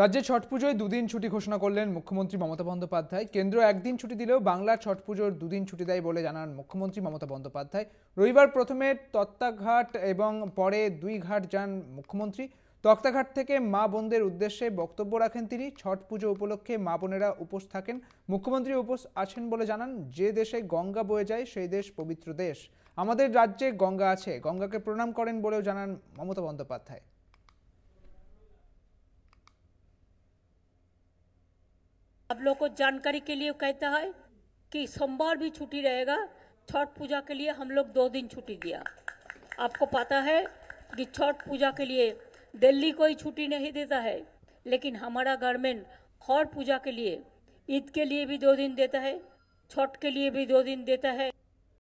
রাজ্যে ছট পুজোয় দুদিন ছুটি ঘোষণা করলেন মুখ্যমন্ত্রী মমতা বন্দ্যোপাধ্যায় কেন্দ্র একদিন ছুটি দিলেও বাংলার ছট পুজোর দুদিন ছুটি দেয় বলে জানান মুখ্যমন্ত্রী মমতা বন্দ্যোপাধ্যায় রবিবার প্রথমে তত্তাঘাট এবং পরে দুই ঘাট যান মুখ্যমন্ত্রী তক্তাঘাট থেকে মা বোনদের উদ্দেশ্যে বক্তব্য রাখেন তিনি ছট পুজো উপলক্ষে মা বোনেরা উপোস থাকেন মুখ্যমন্ত্রী উপোস আছেন বলে জানান যে দেশে গঙ্গা বয়ে যায় সেই দেশ পবিত্র দেশ আমাদের রাজ্যে গঙ্গা আছে গঙ্গাকে প্রণাম করেন বলেও জানান মমতা বন্দ্যোপাধ্যায় आप लोग को जानकारी के लिए कहता है कि सोमवार भी छुट्टी रहेगा छठ पूजा के लिए हम लोग दो दिन छुट्टी दिया आपको पता है कि छठ पूजा के लिए दिल्ली कोई छुट्टी नहीं देता है लेकिन हमारा गवर्नमेंट हर पूजा के लिए ईद के लिए भी दो दिन देता है छठ के लिए भी दो दिन देता है